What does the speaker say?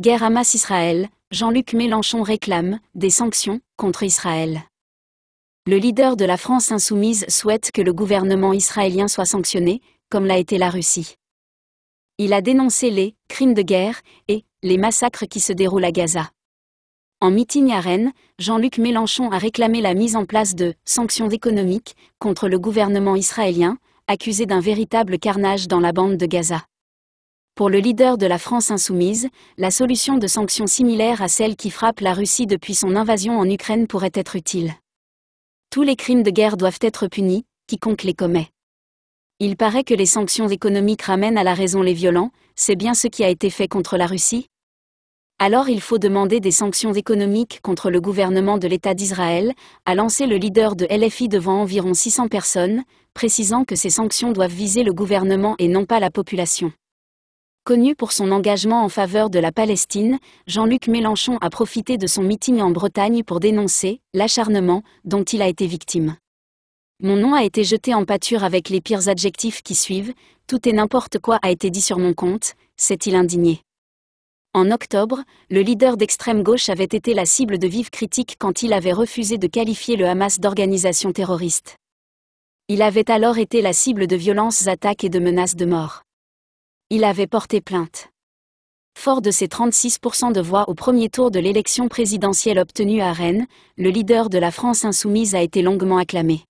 Guerre Hamas-Israël, Jean-Luc Mélenchon réclame des sanctions contre Israël. Le leader de la France insoumise souhaite que le gouvernement israélien soit sanctionné, comme l'a été la Russie. Il a dénoncé les crimes de guerre et les massacres qui se déroulent à Gaza. En meeting à Rennes, Jean-Luc Mélenchon a réclamé la mise en place de sanctions économiques contre le gouvernement israélien, accusé d'un véritable carnage dans la bande de Gaza. Pour le leader de la France insoumise, la solution de sanctions similaires à celle qui frappe la Russie depuis son invasion en Ukraine pourrait être utile. Tous les crimes de guerre doivent être punis, quiconque les commet. Il paraît que les sanctions économiques ramènent à la raison les violents, c'est bien ce qui a été fait contre la Russie Alors il faut demander des sanctions économiques contre le gouvernement de l'État d'Israël, a lancé le leader de LFI devant environ 600 personnes, précisant que ces sanctions doivent viser le gouvernement et non pas la population. Connu pour son engagement en faveur de la Palestine, Jean-Luc Mélenchon a profité de son meeting en Bretagne pour dénoncer l'acharnement dont il a été victime. Mon nom a été jeté en pâture avec les pires adjectifs qui suivent, tout et n'importe quoi a été dit sur mon compte, s'est-il indigné. En octobre, le leader d'extrême gauche avait été la cible de vives critiques quand il avait refusé de qualifier le Hamas d'organisation terroriste. Il avait alors été la cible de violences attaques et de menaces de mort il avait porté plainte. Fort de ses 36% de voix au premier tour de l'élection présidentielle obtenue à Rennes, le leader de la France insoumise a été longuement acclamé.